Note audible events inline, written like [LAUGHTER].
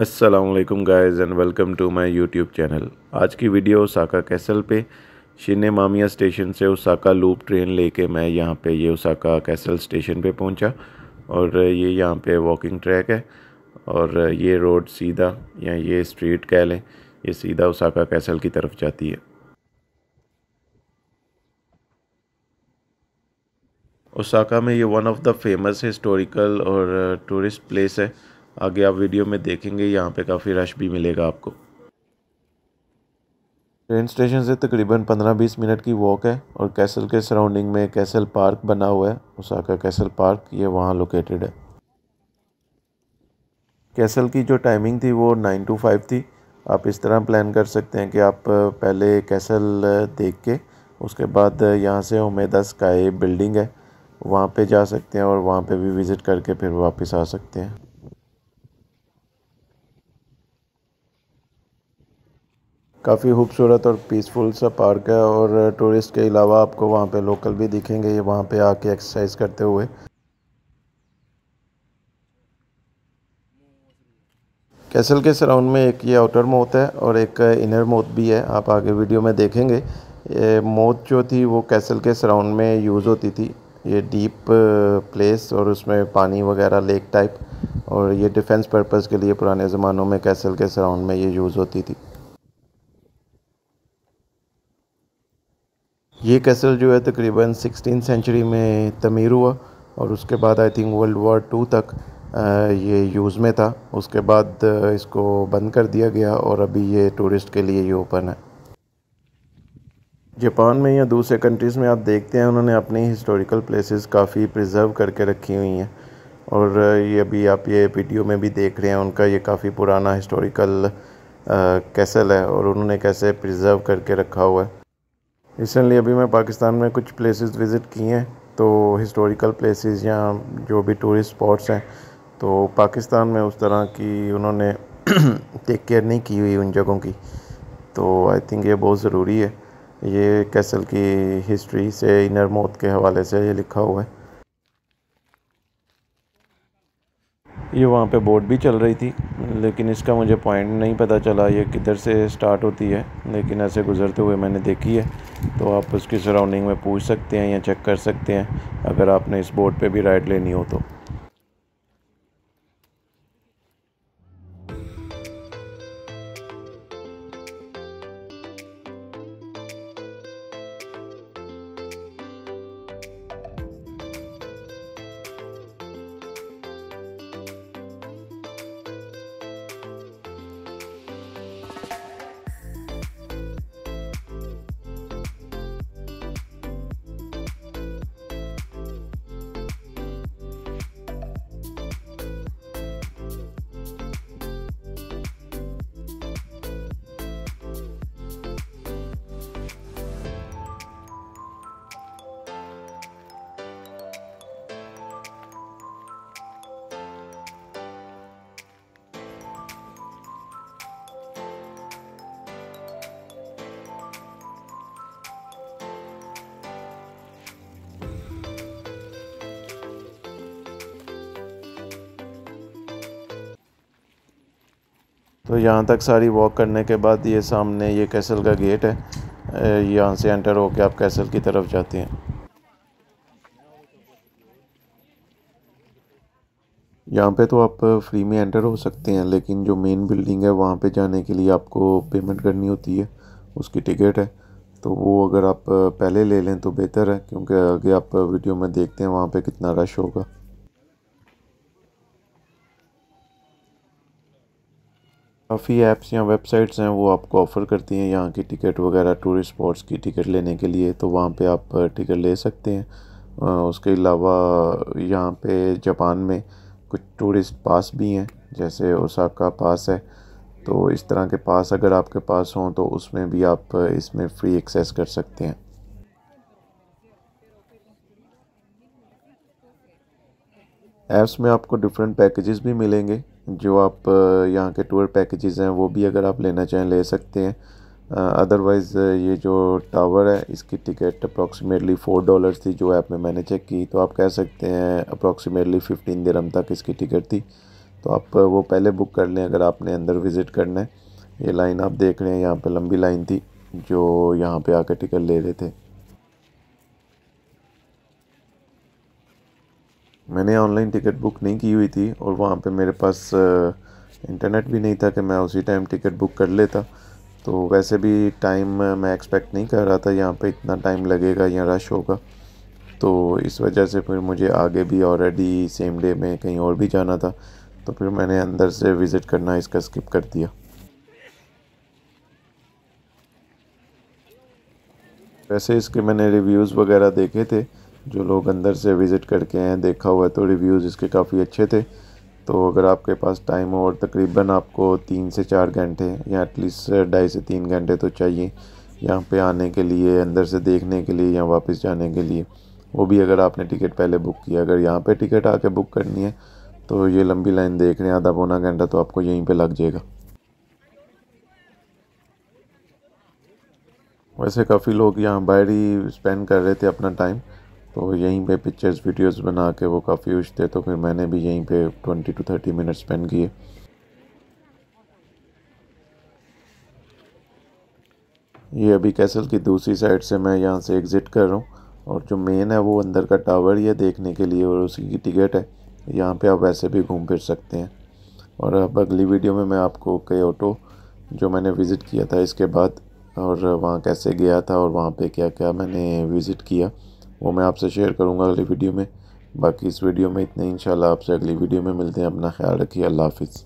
Aslam guys and welcome to my YouTube channel आज की video उसाका castle पे शिने मामिया स्टेशन से उसाका लूप ट्रेन लेके मैं यहाँ पे ये उसाका कैसल स्टेशन पे पहुँचा और ये यहाँ पे वॉकिंग ट्रैक है और ये रोड सीधा या ये स्ट्रीट कह लें ये सीधा उसाका कैसल की तरफ जाती है उसाका में ये one of the famous historical और टूरिस्ट प्लेस है आगे आप वीडियो में देखेंगे यहाँ पे काफ़ी रश भी मिलेगा आपको ट्रेन स्टेशन से तकरीबन 15-20 मिनट की वॉक है और कैसल के सराउंडिंग में कैसल पार्क बना हुआ है का कैसल पार्क ये वहाँ लोकेटेड है कैसल की जो टाइमिंग थी वो नाइन टू फाइव थी आप इस तरह प्लान कर सकते हैं कि आप पहले कैसल देख के उसके बाद यहाँ से उमेदा स्काई बिल्डिंग है वहाँ पे जा सकते हैं और वहाँ पे भी विज़िट करके फिर वापस आ सकते हैं काफ़ी खूबसूरत और पीसफुल सा पार्क है और टूरिस्ट के अलावा आपको वहाँ पे लोकल भी दिखेंगे ये वहाँ पे आके एक्सरसाइज करते हुए कैसल के सराउंड में एक ये आउटर मोत है और एक इनर मोत भी है आप आगे वीडियो में देखेंगे ये मोत जो थी वो कैसल के सराउंड में यूज़ होती थी ये डीप प्लेस और उसमें पानी वगैरह लेक टाइप और ये डिफेंस पर्पज़ के लिए पुराने ज़मानों में कैसल के सराउंड में ये यूज़ होती थी ये कैसल जो है तकरीबन सिक्सटीन सेंचुरी में तमीर हुआ और उसके बाद I think world war two तक ये यूज़ में था उसके बाद इसको बंद कर दिया गया और अभी ये टूरिस्ट के लिए ही ओपन है जापान में या दूसरे कंट्रीज़ में आप देखते हैं उन्होंने अपनी हिस्टोरिकल प्लेसेस काफ़ी प्रिजर्व करके रखी हुई हैं और ये अभी आप ये वीडियो में भी देख रहे हैं उनका ये काफ़ी पुराना हिस्टोरिकल कैसल है और उन्होंने कैसे प्रिजर्व करके रखा हुआ है रिसेंटली अभी मैं पाकिस्तान में कुछ प्लेसेस विज़िट की हैं तो हिस्टोरिकल प्लेसेस या जो भी टूरिस्ट स्पॉट्स हैं तो पाकिस्तान में उस तरह की उन्होंने टेक [CLEARS THROAT] केयर नहीं की हुई उन जगहों की तो आई थिंक ये बहुत ज़रूरी है ये कैसल की हिस्ट्री से इनर मौत के हवाले से ये लिखा हुआ है ये वहाँ पे बोट भी चल रही थी लेकिन इसका मुझे पॉइंट नहीं पता चला ये किधर से स्टार्ट होती है लेकिन ऐसे गुज़रते हुए मैंने देखी है तो आप उसकी सराउंडिंग में पूछ सकते हैं या चेक कर सकते हैं अगर आपने इस बोट पे भी राइड लेनी हो तो तो यहाँ तक सारी वॉक करने के बाद ये सामने ये कैसल का गेट है यहाँ से एंटर होके आप कैसल की तरफ जाते हैं यहाँ पे तो आप फ्री में एंटर हो सकते हैं लेकिन जो मेन बिल्डिंग है वहाँ पे जाने के लिए आपको पेमेंट करनी होती है उसकी टिकट है तो वो अगर आप पहले ले लें तो बेहतर है क्योंकि आगे आप वीडियो में देखते हैं वहाँ पे कितना रश होगा काफ़ी ऐप्स या वेबसाइट्स हैं वो आपको ऑफ़र करती हैं यहाँ की टिकट वगैरह टूरिस्ट स्पॉट्स की टिकट लेने के लिए तो वहाँ पे आप टिकट uh, ले सकते हैं uh, उसके अलावा यहाँ पे जापान में कुछ टूरिस्ट पास भी हैं जैसे ओसाका पास है तो इस तरह के पास अगर आपके पास हों तो उसमें भी आप uh, इसमें फ्री एक्सेस कर सकते हैं ऐप्स में आपको डिफरेंट पैकेजेस भी मिलेंगे जो आप यहाँ के टूर पैकेजेस हैं वो भी अगर आप लेना चाहें ले सकते हैं अदरवाइज़ ये जो टावर है इसकी टिकट अप्रॉक्सीमेटली फ़ोर डॉलर थी जो ऐप में मैंने चेक की तो आप कह सकते हैं अप्रॉक्सीमेटली फ़िफ्टीन दिरम तक इसकी टिकट थी तो आप वो पहले बुक कर लें अगर आपने अंदर विज़िट करना है ये लाइन आप देख रहे हैं यहाँ पर लंबी लाइन थी जो यहाँ पर आकर टिकट ले रहे थे मैंने ऑनलाइन टिकट बुक नहीं की हुई थी और वहाँ पे मेरे पास इंटरनेट भी नहीं था कि मैं उसी टाइम टिकट बुक कर लेता तो वैसे भी टाइम मैं एक्सपेक्ट नहीं कर रहा था यहाँ पे इतना टाइम लगेगा या रश होगा तो इस वजह से फिर मुझे आगे भी ऑलरेडी सेम डे में कहीं और भी जाना था तो फिर मैंने अंदर से विज़िट करना इसका स्किप कर दिया वैसे इसके मैंने रिव्यूज़ वगैरह देखे थे जो लोग अंदर से विज़िट करके हैं देखा हुआ है तो रिव्यूज़ इसके काफ़ी अच्छे थे तो अगर आपके पास टाइम हो और तकरीबन आपको तीन से चार घंटे या एटलीस्ट ढाई से तीन घंटे तो चाहिए यहाँ पे आने के लिए अंदर से देखने के लिए या वापस जाने के लिए वो भी अगर आपने टिकट पहले बुक किया अगर यहाँ पे टिकट आके बुक करनी है तो ये लंबी लाइन देख रहे हैं आधा पौना घंटा तो आपको यहीं पे लग जाएगा वैसे काफ़ी लोग यहाँ बाहर ही स्पेंड कर रहे थे अपना टाइम तो यहीं पे पिक्चर्स वीडियोस बना के वो काफ़ी खुश थे तो फिर मैंने भी यहीं पे 20 टू 30 मिनट स्पेंड किए ये अभी कैसल की दूसरी साइड से मैं यहाँ से एग्ज़िट कर रहा हूँ और जो मेन है वो अंदर का टावर ही है देखने के लिए और उसी की टिकट है यहाँ पे आप वैसे भी घूम फिर सकते हैं और अब अगली वीडियो में मैं आपको कई ऑटो जो मैंने विज़िट किया था इसके बाद और वहाँ कैसे गया था और वहाँ पे क्या क्या मैंने विज़िट किया वो मैं आपसे शेयर करूँगा अगली वीडियो में बाकी इस वीडियो में इतना ही इंशाल्लाह आपसे अगली वीडियो में मिलते हैं अपना ख्याल रखिए अल्लाह हाफिज़